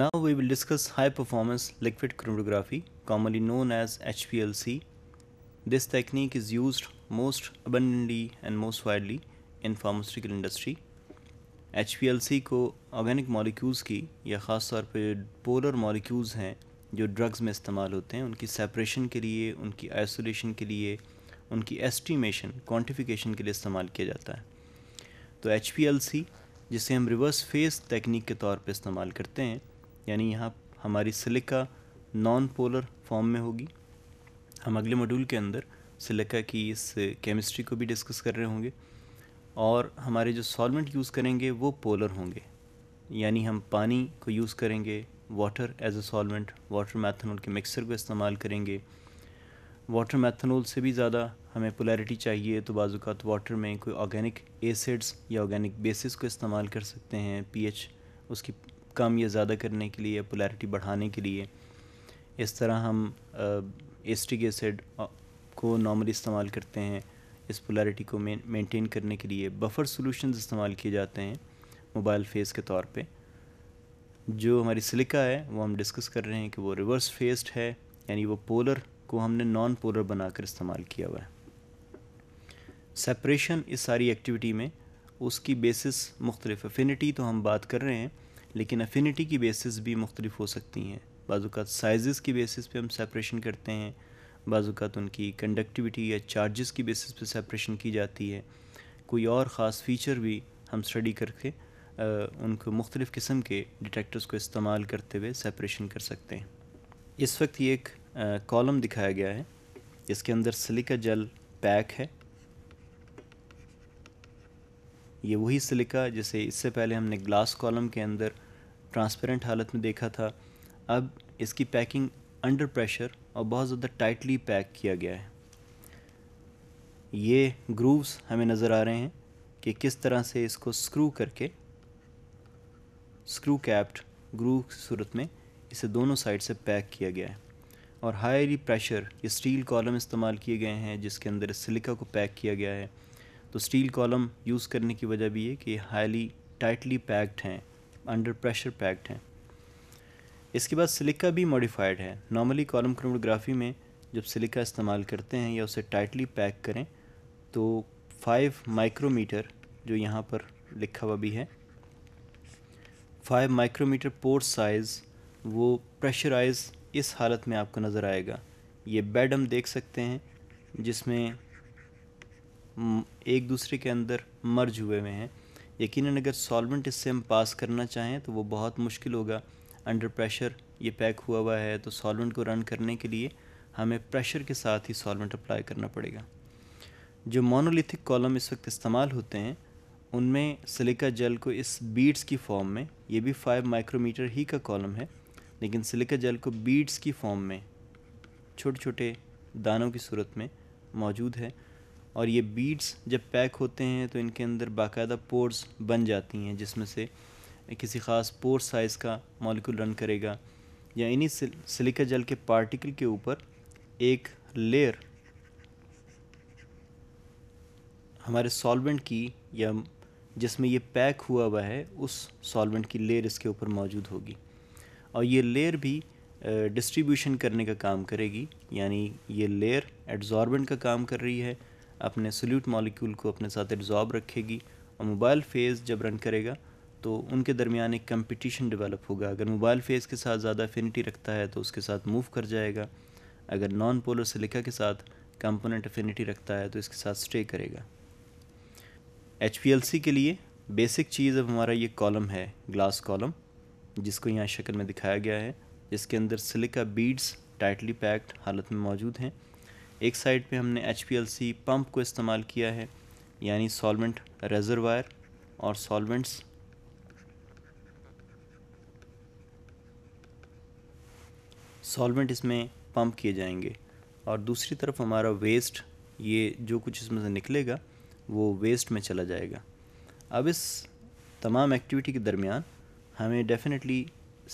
Now we will discuss high performance liquid chromatography commonly known as HPLC. This technique is used most abundantly and most widely in pharmaceutical industry. HPLC को organic molecules की या ख़ास तौर पर polar molecules हैं जो drugs में इस्तेमाल होते हैं उनकी separation के लिए उनकी isolation के लिए उनकी estimation, quantification के लिए इस्तेमाल किया जाता है तो HPLC जिसे हम reverse phase technique के तौर पर इस्तेमाल करते हैं यानी यहाँ हमारी सिलिका नॉन पोलर फॉर्म में होगी हम अगले मॉड्यूल के अंदर सिलिका की इस केमिस्ट्री को भी डिस्कस कर रहे होंगे और हमारे जो सॉल्वेंट यूज़ करेंगे वो पोलर होंगे यानी हम पानी को यूज़ करेंगे water as a solvent water methanol के मिक्सर को इस्तेमाल करेंगे वाटर मैथनोल से भी ज़्यादा हमें पोलैरिटी चाहिए तो बाज़ात वाटर में कोई ऑर्गेनिक एसिड्स या ऑर्गेनिक बेसिस को इस्तेमाल कर सकते हैं पीएच उसकी कम या ज़्यादा करने के लिए पोलैरिटी बढ़ाने के लिए इस तरह हम एस्टिक एसिड को नॉर्मली इस्तेमाल करते हैं इस पोलैरिटी को मेंटेन करने के लिए बफर सॉल्यूशंस इस्तेमाल किए जाते हैं मोबाइल फेस के तौर पे जो हमारी सिलिका है वो हम डिस्कस कर रहे हैं कि वो रिवर्स फेस्ड है यानी वो पोलर को हमने नॉन पोलर बनाकर इस्तेमाल किया हुआ है सेपरेशन इस सारी एक्टिविटी में उसकी बेसिस मुख्तलिफ अफिनिटी तो हम बात कर रहे हैं लेकिन अफिनिटी की बेसिस भी मुख्तलिफ हो सकती हैं बाज़ात साइज़ की बेसिस पे हम सेपरेशन करते हैं बाज़ात तो उनकी कंडक्टिविटी या चार्जेस की बेसिस पे सेपरेशन की जाती है कोई और ख़ास फीचर भी हम स्टडी करके उनको मुख्तलिफ़ किस्म के डिटेक्टर्स को इस्तेमाल करते हुए सेपरेशन कर सकते हैं इस वक्त ये एक कॉलम दिखाया गया है इसके अंदर सिलिका जेल पैक है ये वही सिलिका जिसे इससे पहले हमने ग्लास कॉलम के अंदर ट्रांसपेरेंट हालत में देखा था अब इसकी पैकिंग अंडर प्रेशर और बहुत ज़्यादा टाइटली पैक किया गया है ये ग्रूव्स हमें नज़र आ रहे हैं कि किस तरह से इसको स्क्रू करके स्क्रू कैप्ड ग्रू सूरत में इसे दोनों साइड से पैक किया गया है और हाई प्रेशर ये स्टील कॉलम इस्तेमाल किए गए हैं जिसके अंदर सिलिका को पैक किया गया है तो स्टील कॉलम यूज़ करने की वजह भी है कि हाईली टाइटली पैक्ड हैं अंडर प्रेशर पैक्ड हैं इसके बाद सिलिका भी मॉडिफाइड है नॉर्मली कॉलम क्रोमोग्राफी में जब सिलिका इस्तेमाल करते हैं या उसे टाइटली पैक करें तो फाइव माइक्रोमीटर जो यहाँ पर लिखा हुआ भी है फाइव माइक्रोमीटर पोर्ट साइज़ वो प्रेशराइज इस हालत में आपको नज़र आएगा ये बेड हम देख सकते हैं जिसमें एक दूसरे के अंदर मर्ज हुए हुए हैं यकीन अगर सॉल्वेंट इससे हम पास करना चाहें तो वो बहुत मुश्किल होगा अंडर प्रेशर ये पैक हुआ हुआ है तो सॉल्वेंट को रन करने के लिए हमें प्रेशर के साथ ही सॉल्वेंट अप्लाई करना पड़ेगा जो मोनोलिथिक कॉलम इस वक्त इस्तेमाल होते हैं उनमें सिलिका जेल को इस बीड्स की फॉर्म में ये भी फाइव माइक्रोमीटर ही का कॉलम है लेकिन सिलिका जेल को बीड्स की फॉर्म में छोटे छोटे दानों की सूरत में मौजूद है और ये बीड्स जब पैक होते हैं तो इनके अंदर बाकायदा पोर्स बन जाती हैं जिसमें से किसी ख़ास पोर साइज़ का मॉलिक्यूल रन करेगा या इन्हीं सिलिका जल के पार्टिकल के ऊपर एक लेयर हमारे सॉल्वेंट की या जिसमें ये पैक हुआ हुआ है उस सॉल्वेंट की लेयर इसके ऊपर मौजूद होगी और ये लेयर भी डिस्ट्रीब्यूशन करने का काम करेगी यानी ये लेयर एड्जॉर्बेंट का काम कर रही है अपने सोल्यूट मॉलिक्यूल को अपने साथ एब्जॉर्ब रखेगी और मोबाइल फेज़ जब रन करेगा तो उनके दरमियान एक कंपटीशन डेवलप होगा अगर मोबाइल फेज़ के साथ ज़्यादा अफिनिटी रखता है तो उसके साथ मूव कर जाएगा अगर नॉन पोलर सिलिका के साथ कंपोनेंट अफिनिटी रखता है तो इसके साथ स्टे करेगा एच के लिए बेसिक चीज़ अब हमारा ये कॉलम है ग्लास कॉलम जिसको यहाँ शक्ल में दिखाया गया है जिसके अंदर सिलिका बीड्स टाइटली पैक्ड हालत में मौजूद हैं एक साइड पे हमने एच पंप को इस्तेमाल किया है यानी सॉल्वेंट रेजरवायर और सॉल्वेंट्स सॉल्वेंट इसमें पंप किए जाएंगे और दूसरी तरफ हमारा वेस्ट ये जो कुछ इसमें से निकलेगा वो वेस्ट में चला जाएगा अब इस तमाम एक्टिविटी के दरमियान हमें डेफ़िनेटली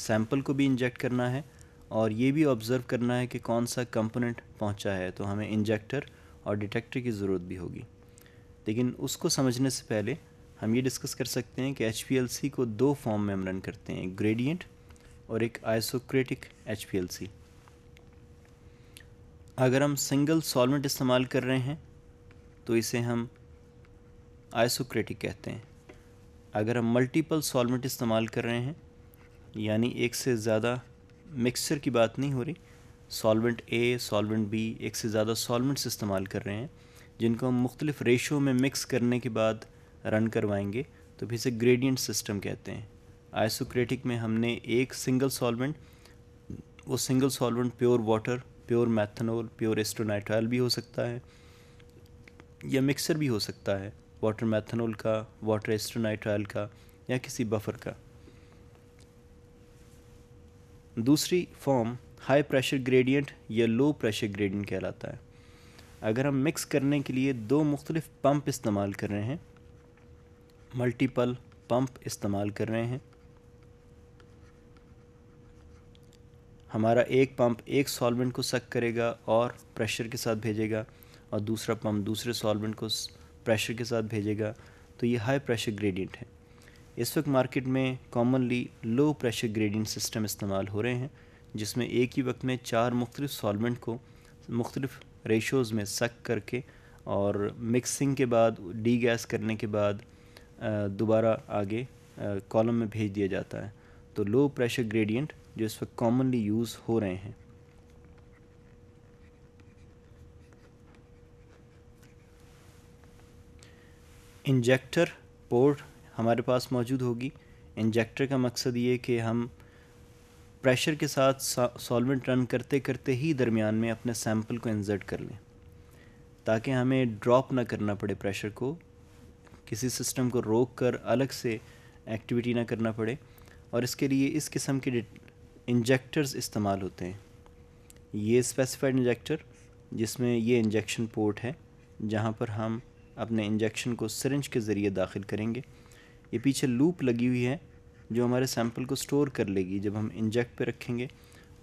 सैम्पल को भी इंजेक्ट करना है और ये भी ऑब्ज़र्व करना है कि कौन सा कंपोनेंट पहुंचा है तो हमें इंजेक्टर और डिटेक्टर की ज़रूरत भी होगी लेकिन उसको समझने से पहले हम ये डिस्कस कर सकते हैं कि एच को दो फॉर्म में हम रन करते हैं एक ग्रेडियंट और एक आइसोक्रेटिक एच अगर हम सिंगल सॉल्वेंट इस्तेमाल कर रहे हैं तो इसे हम आइसोक्रेटिक कहते हैं अगर हम मल्टीपल सॉल्वेंट इस्तेमाल कर रहे हैं यानी एक से ज़्यादा मिक्सचर की बात नहीं हो रही सॉल्वेंट ए सॉल्वेंट बी एक से ज़्यादा सॉल्वेंट्स इस्तेमाल कर रहे हैं जिनको हम मुख्तलिफ रेशो में मिक्स करने के बाद रन करवाएंगे तो फिर इसे ग्रेडियंट सिस्टम कहते हैं आइसोक्रेटिक में हमने एक सिंगल सॉल्वेंट वो single solvent pure water pure methanol pure acetonitrile भी हो सकता है या मिक्सर भी हो सकता है वाटर मैथनोल का वाटर एस्ट्रोनाइट्राइल का या किसी बफर का दूसरी फॉर्म हाई प्रेशर ग्रेडियंट या लो प्रेशर ग्रेडियंट कहलाता है अगर हम मिक्स करने के लिए दो मुख्तलिफ पम्प इस्तेमाल कर रहे हैं मल्टीपल पम्प इस्तेमाल कर रहे हैं हमारा एक पंप एक सॉल्वेंट को सक करेगा और प्रेशर के साथ भेजेगा और दूसरा पंप दूसरे सॉल्वेंट को प्रेशर के साथ भेजेगा तो ये हाई प्रेशर ग्रेडियंट है इस वक्त मार्केट में commonly low pressure gradient system इस्तेमाल हो रहे हैं जिसमें एक ही वक्त में चार मुख्तलिफ सॉलमेंट को मुख्तलिफ रेशोज़ में सक करके और मिक्सिंग के बाद डी गैस करने के बाद दोबारा आगे कॉलम में भेज दिया जाता है तो लो प्रेशर ग्रेडियंट जो इस वक्त कॉमनली यूज़ हो रहे हैं इंजेक्टर पोर्ट हमारे पास मौजूद होगी इंजेक्टर का मकसद ये कि हम प्रेशर के साथ सॉल्वेंट रन करते करते ही दरमियान में अपने सैम्पल को इंजर्ट कर लें ताकि हमें ड्रॉप ना करना पड़े प्रेशर को किसी सिस्टम को रोक कर अलग से एक्टिविटी ना करना पड़े और इसके लिए इस किस्म के इंजेक्टर्स इस्तेमाल होते हैं ये स्पेसिफाइड इंजेक्टर जिसमें ये इंजेक्शन पोर्ट है जहाँ पर हम अपने इंजेक्शन को सरेंज के ज़रिए दाखिल करेंगे ये पीछे लूप लगी हुई है जो हमारे सैम्पल को स्टोर कर लेगी जब हम इंजेक्ट पे रखेंगे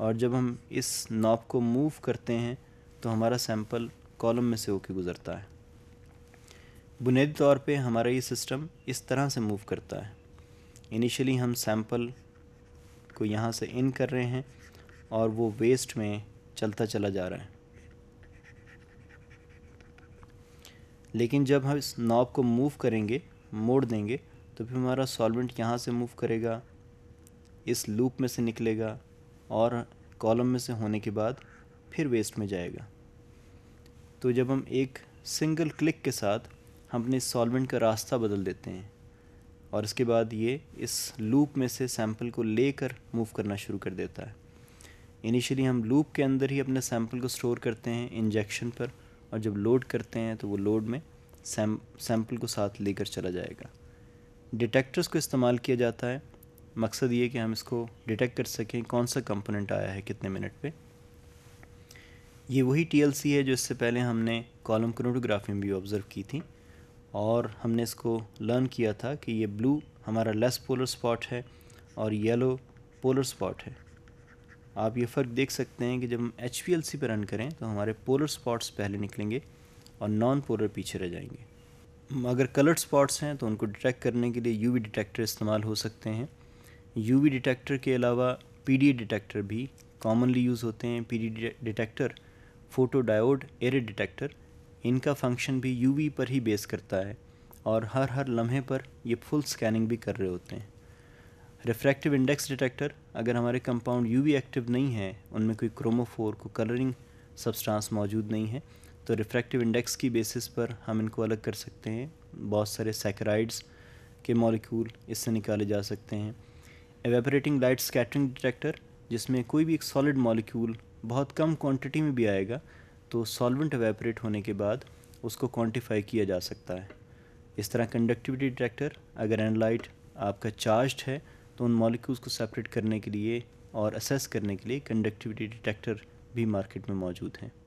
और जब हम इस नॉब को मूव करते हैं तो हमारा सैम्पल कॉलम में से होके गुज़रता है बुनियादी तौर पे हमारा ये सिस्टम इस तरह से मूव करता है इनिशियली हम सैम्पल को यहाँ से इन कर रहे हैं और वो वेस्ट में चलता चला जा रहा है लेकिन जब हम इस नॉब को मूव करेंगे मोड़ देंगे तो फिर हमारा सॉल्वेंट यहाँ से मूव करेगा इस लूप में से निकलेगा और कॉलम में से होने के बाद फिर वेस्ट में जाएगा तो जब हम एक सिंगल क्लिक के साथ हम अपने सॉल्वेंट का रास्ता बदल देते हैं और इसके बाद ये इस लूप में से सैंपल को लेकर मूव करना शुरू कर देता है इनिशियली हम लूप के अंदर ही अपने सैंपल को स्टोर करते हैं इंजेक्शन पर और जब लोड करते हैं तो वो लोड में सैम सैंपल को साथ लेकर चला जाएगा डिटेक्टर्स को इस्तेमाल किया जाता है मकसद ये कि हम इसको डिटेक्ट कर सकें कौन सा कंपोनेंट आया है कितने मिनट पे ये वही टीएलसी है जो इससे पहले हमने कॉलम क्रोटोग्राफी में भी ऑब्ज़र्व की थी और हमने इसको लर्न किया था कि ये ब्लू हमारा लेस पोलर स्पॉट है और येलो पोलर स्पॉट है आप ये फ़र्क देख सकते हैं कि जब हम एच पर रन करें तो हमारे पोलर स्पॉट्स पहले निकलेंगे और नॉन पोलर पीछे रह जाएंगे अगर कलर्ड स्पॉट्स हैं तो उनको डिटेक्ट करने के लिए यूवी डिटेक्टर इस्तेमाल हो सकते हैं यूवी डिटेक्टर के अलावा पीडी डिटेक्टर भी कॉमनली यूज़ होते हैं PD detector photo diode array detector इनका फंक्शन भी यूवी पर ही बेस करता है और हर हर लम्हे पर ये फुल स्कैनिंग भी कर रहे होते हैं रिफ्रैक्टिव इंडेक्स डिटेक्टर अगर हमारे कंपाउंड यूवी एक्टिव नहीं है उनमें कोई क्रोमोफोर को कलरिंग सब्सटेंस मौजूद नहीं है तो रिफ्रैक्टिव इंडेक्स की बेसिस पर हम इनको अलग कर सकते हैं बहुत सारे सैकराइड्स के मॉलिक्यूल इससे निकाले जा सकते हैं एवेपरेटिंग लाइट स्कैटरिंग डिटेक्टर जिसमें कोई भी एक सॉलिड मॉलिक्यूल बहुत कम क्वांटिटी में भी आएगा तो सॉल्वेंट एवेपरेट होने के बाद उसको क्वांटिफाई किया जा सकता है इस तरह कंडक्टिविटी डिटेक्टर अगर एनलाइट आपका चार्ज है तो उन मॉलिक्यूल्स को सेपरेट करने के लिए और असेस करने के लिए कंडक्टिविटी डिटेक्टर भी मार्केट में मौजूद हैं